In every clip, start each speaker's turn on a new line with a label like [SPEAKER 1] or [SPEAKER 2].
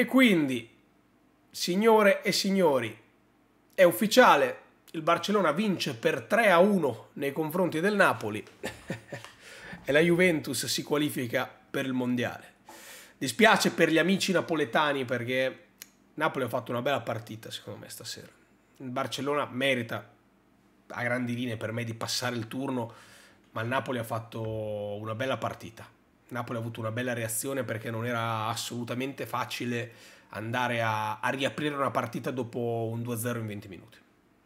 [SPEAKER 1] E quindi, signore e signori, è ufficiale, il Barcellona vince per 3 a 1 nei confronti del Napoli e la Juventus si qualifica per il Mondiale. Dispiace per gli amici napoletani perché Napoli ha fatto una bella partita secondo me stasera. Il Barcellona merita a grandi linee per me di passare il turno, ma il Napoli ha fatto una bella partita. Napoli ha avuto una bella reazione perché non era assolutamente facile andare a, a riaprire una partita dopo un 2-0 in 20 minuti.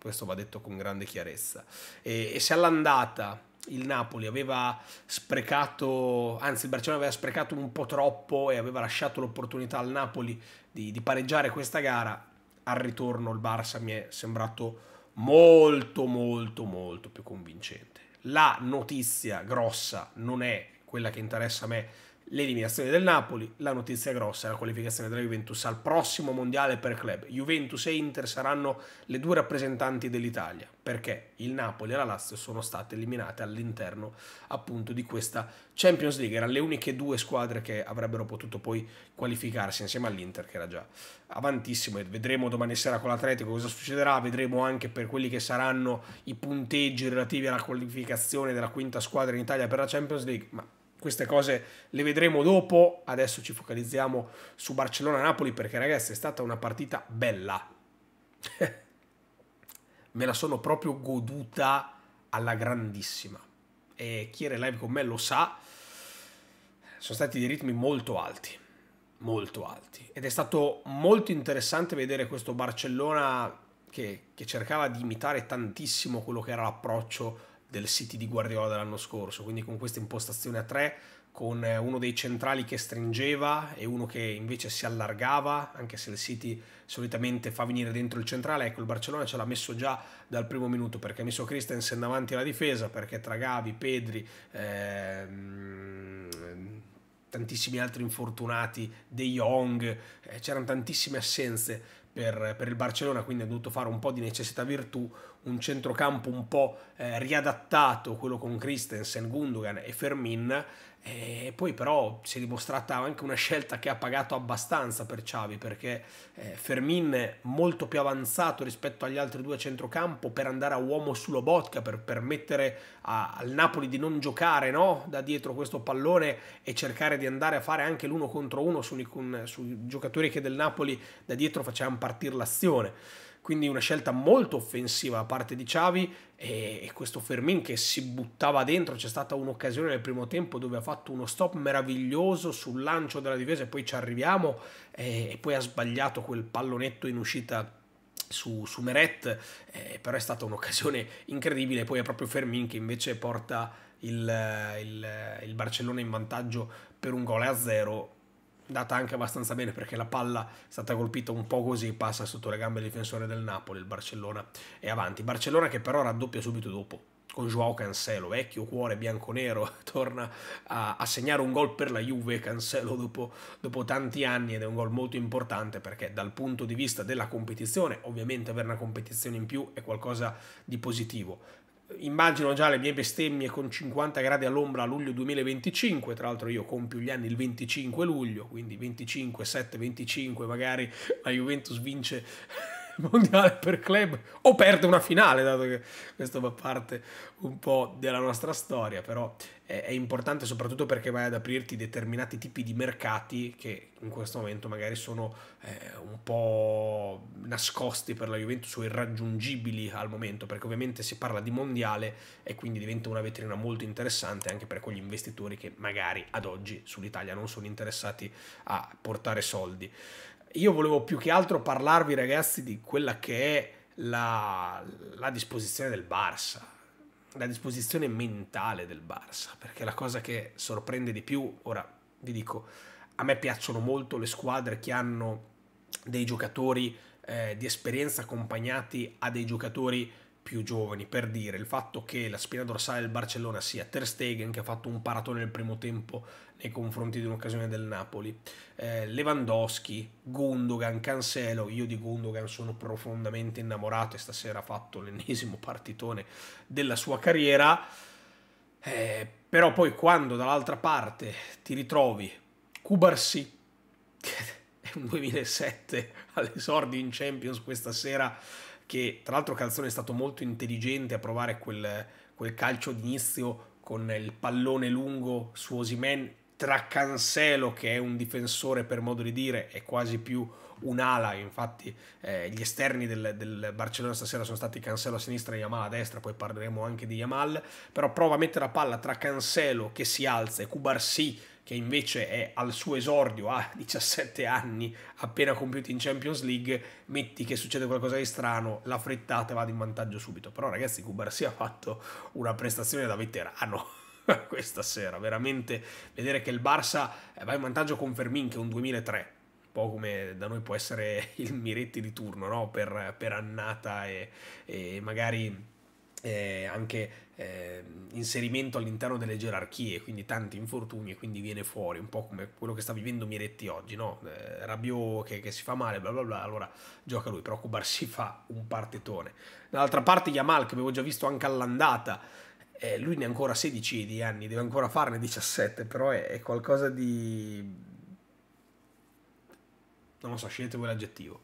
[SPEAKER 1] Questo va detto con grande chiarezza. E, e se all'andata il Napoli aveva sprecato, anzi il Barcellona aveva sprecato un po' troppo e aveva lasciato l'opportunità al Napoli di, di pareggiare questa gara, al ritorno il Barça mi è sembrato molto molto molto più convincente. La notizia grossa non è quella che interessa a me, l'eliminazione del Napoli, la notizia grossa è la qualificazione della Juventus al prossimo mondiale per club. Juventus e Inter saranno le due rappresentanti dell'Italia, perché il Napoli e la Lazio sono state eliminate all'interno appunto di questa Champions League, erano le uniche due squadre che avrebbero potuto poi qualificarsi insieme all'Inter che era già avantissimo e vedremo domani sera con l'Atletico cosa succederà, vedremo anche per quelli che saranno i punteggi relativi alla qualificazione della quinta squadra in Italia per la Champions League, ma queste cose le vedremo dopo, adesso ci focalizziamo su Barcellona-Napoli perché ragazzi è stata una partita bella. Me la sono proprio goduta alla grandissima e chi era in live con me lo sa, sono stati dei ritmi molto alti, molto alti. Ed è stato molto interessante vedere questo Barcellona che, che cercava di imitare tantissimo quello che era l'approccio del City di Guardiola dell'anno scorso, quindi con questa impostazione a 3, con eh, uno dei centrali che stringeva e uno che invece si allargava, anche se il City solitamente fa venire dentro il centrale, ecco il Barcellona ce l'ha messo già dal primo minuto perché ha messo Christensen davanti alla difesa, perché tra Gavi, Pedri, ehm, tantissimi altri infortunati, De Jong, eh, c'erano tantissime assenze per, per, il Barcellona, quindi ha dovuto fare un po' di necessità virtù, un centrocampo un po' eh, riadattato, quello con Christensen, Gundogan e Fermin, e eh, poi però si è dimostrata anche una scelta che ha pagato abbastanza per Xavi perché eh, Fermin è molto più avanzato rispetto agli altri due a centrocampo per andare a uomo sulla botca, per permettere a, al Napoli di non giocare no? da dietro questo pallone e cercare di andare a fare anche l'uno contro uno sui, sui giocatori che del Napoli da dietro facevano partire l'azione quindi una scelta molto offensiva da parte di Xavi e, questo Fermin che si buttava dentro, c'è stata un'occasione nel primo tempo dove ha fatto uno stop meraviglioso sul lancio della difesa e poi ci arriviamo e, poi ha sbagliato quel pallonetto in uscita su, su Meret, eh, però è stata un'occasione incredibile, poi è proprio Fermin che invece porta il, il, il Barcellona in vantaggio per un gol a zero data anche abbastanza bene perché la palla è stata colpita un po' così, passa sotto le gambe del difensore del Napoli, il Barcellona è avanti. Barcellona che però raddoppia subito dopo con Joao Cancelo, vecchio cuore bianco-nero, torna a, a segnare un gol per la Juve, Cancelo dopo, dopo, tanti anni ed è un gol molto importante perché dal punto di vista della competizione, ovviamente avere una competizione in più è qualcosa di positivo, immagino già le mie bestemmie con 50 gradi all'ombra a luglio 2025, tra l'altro io compio gli anni il 25 luglio, quindi 25, 7, 25, magari la Juventus vince il mondiale per club o perde una finale, dato che questo fa parte un po' della nostra storia, però è importante soprattutto perché vai ad aprirti determinati tipi di mercati che in questo momento magari sono eh, un po' nascosti per la Juventus o irraggiungibili al momento, perché ovviamente si parla di mondiale e quindi diventa una vetrina molto interessante anche per quegli investitori che magari ad oggi sull'Italia non sono interessati a portare soldi. Io volevo più che altro parlarvi ragazzi di quella che è la, la disposizione del Barça la disposizione mentale del Barça, perché la cosa che sorprende di più, ora vi dico, a me piacciono molto le squadre che hanno dei giocatori eh, di esperienza accompagnati a dei giocatori più giovani, per dire il fatto che la spina dorsale del Barcellona sia Ter Stegen che ha fatto un paratone nel primo tempo nei confronti di un'occasione del Napoli, eh, Lewandowski, Gundogan, Cancelo, io di Gundogan sono profondamente innamorato e stasera ha fatto l'ennesimo partitone della sua carriera, eh, però poi quando dall'altra parte ti ritrovi Cubarsi, che è un 2007 all'esordio in Champions questa sera, che tra l'altro Calzone è stato molto intelligente a provare quel, quel calcio d'inizio con il pallone lungo su Osimen tra Cancelo, che è un difensore per modo di dire, è quasi più un'ala, infatti eh, gli esterni del, del, Barcellona stasera sono stati Cancelo a sinistra e Yamal a destra, poi parleremo anche di Yamal, però prova a mettere la palla tra Cancelo che si alza e Cubarsi che invece è al suo esordio a 17 anni, appena compiuti in Champions League, metti che succede qualcosa di strano, la frettate va in vantaggio subito. Però ragazzi, Cubarsi ha fatto una prestazione da veterano questa sera, veramente vedere che il Barça eh, va in vantaggio con Fermin che è un 2003, un po' come da noi può essere il Miretti di turno, no? per, per, annata e, e magari eh, anche eh, inserimento all'interno delle gerarchie, quindi tanti infortuni e quindi viene fuori, un po' come quello che sta vivendo Miretti oggi, no? Eh, Rabiot che, che, si fa male, bla bla bla, allora gioca lui, però Kubarsi fa un partitone. Dall'altra parte Yamal, che avevo già visto anche all'andata, eh, lui ne ha ancora 16 di anni, deve ancora farne 17, però è, è qualcosa di... Non lo so, scegliete voi l'aggettivo,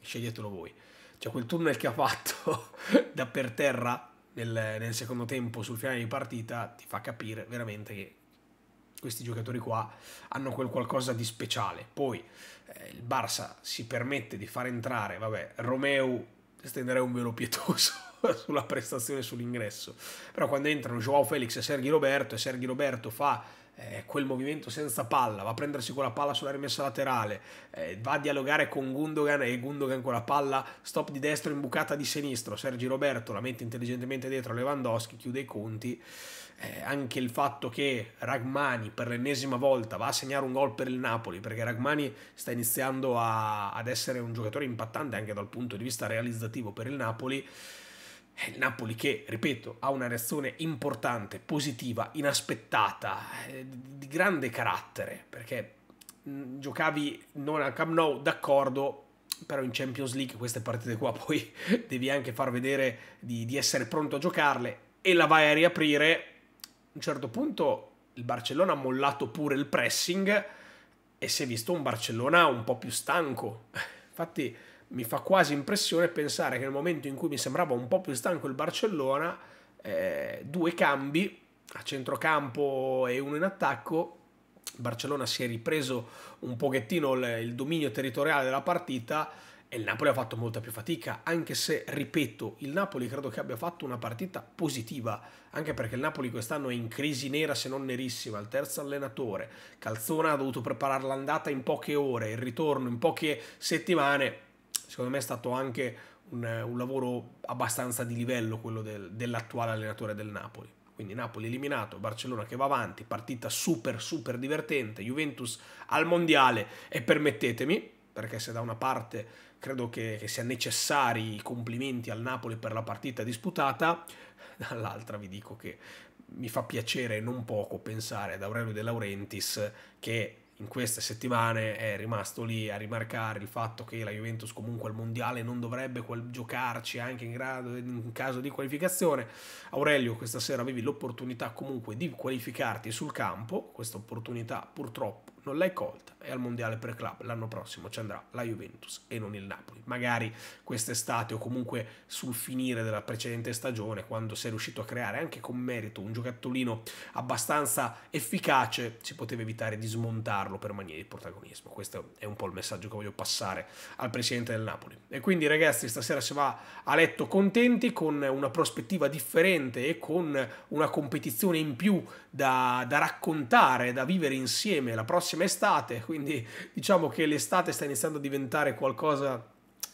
[SPEAKER 1] sceglietelo voi cioè quel tunnel che ha fatto da per terra nel, nel, secondo tempo sul finale di partita ti fa capire veramente che questi giocatori qua hanno quel qualcosa di speciale. Poi eh, il Barça si permette di far entrare, vabbè, Romeo stenderei un velo pietoso sulla prestazione sull'ingresso, però quando entrano Joao Felix e Sergi Roberto e Sergi Roberto fa eh, quel movimento senza palla, va a prendersi quella palla sulla rimessa laterale, eh, va a dialogare con Gundogan e Gundogan con la palla stop di destra bucata di sinistro, Sergi Roberto la mette intelligentemente dietro Lewandowski, chiude i conti. Eh, anche il fatto che Ragmani per l'ennesima volta va a segnare un gol per il Napoli, perché Ragmani sta iniziando a, ad essere un giocatore impattante anche dal punto di vista realizzativo per il Napoli. È il Napoli che, ripeto, ha una reazione importante, positiva, inaspettata, eh, di grande carattere, perché mm, giocavi non al Camp Nou, d'accordo, però in Champions League queste partite qua poi devi anche far vedere di, di, essere pronto a giocarle e la vai a riaprire. A un certo punto il Barcellona ha mollato pure il pressing e si è visto un Barcellona un po' più stanco. Infatti mi fa quasi impressione pensare che nel momento in cui mi sembrava un po' più stanco il Barcellona, eh, due cambi a centrocampo e uno in attacco, Barcellona si è ripreso un pochettino il, il dominio territoriale della partita e il Napoli ha fatto molta più fatica, anche se, ripeto, il Napoli credo che abbia fatto una partita positiva, anche perché il Napoli quest'anno è in crisi nera se non nerissima, il terzo allenatore, Calzona ha dovuto preparare l'andata in poche ore, il ritorno in poche settimane, secondo me è stato anche un, un lavoro abbastanza di livello quello del, dell'attuale allenatore del Napoli. Quindi Napoli eliminato, Barcellona che va avanti, partita super super divertente, Juventus al mondiale e permettetemi, perché se da una parte credo che, che siano necessari i complimenti al Napoli per la partita disputata, dall'altra vi dico che mi fa piacere non poco pensare ad Aurelio De Laurentiis che in queste settimane è rimasto lì a rimarcare il fatto che la Juventus comunque al mondiale non dovrebbe giocarci anche in, grado, in caso di qualificazione. Aurelio, questa sera avevi l'opportunità comunque di qualificarti sul campo, questa opportunità purtroppo non l'hai colta e al mondiale per club l'anno prossimo ci andrà la Juventus e non il Napoli. Magari quest'estate o comunque sul finire della precedente stagione, quando sei riuscito a creare anche con merito un giocattolino abbastanza efficace, si poteva evitare di smontarlo per maniera di protagonismo. Questo è un po' il messaggio che voglio passare al presidente del Napoli. E quindi ragazzi, stasera si va a letto contenti con una prospettiva differente e con una competizione in più da, da raccontare, da vivere insieme la prossima prossima estate, quindi diciamo che l'estate sta iniziando a diventare qualcosa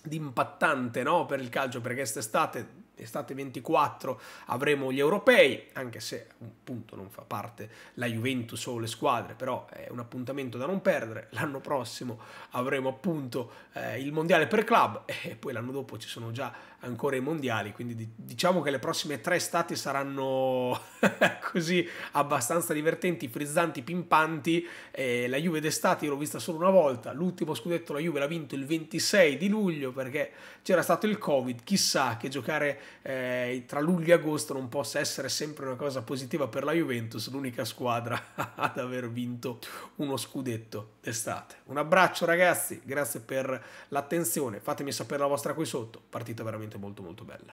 [SPEAKER 1] di impattante no? per il calcio, perché quest'estate estate 24 avremo gli europei, anche se appunto non fa parte la Juventus o le squadre, però è un appuntamento da non perdere. L'anno prossimo avremo appunto eh, il mondiale per club e poi l'anno dopo ci sono già ancora i mondiali, quindi diciamo che le prossime tre estati saranno così abbastanza divertenti, frizzanti, pimpanti. Eh, la Juve d'estate l'ho vista solo una volta, l'ultimo scudetto la Juve l'ha vinto il 26 di luglio perché c'era stato il Covid, chissà che giocare eh, tra luglio e agosto non possa essere sempre una cosa positiva per la Juventus, l'unica squadra ad aver vinto uno scudetto d'estate. Un abbraccio ragazzi, grazie per l'attenzione, fatemi sapere la vostra qui sotto, partita veramente molto molto bella.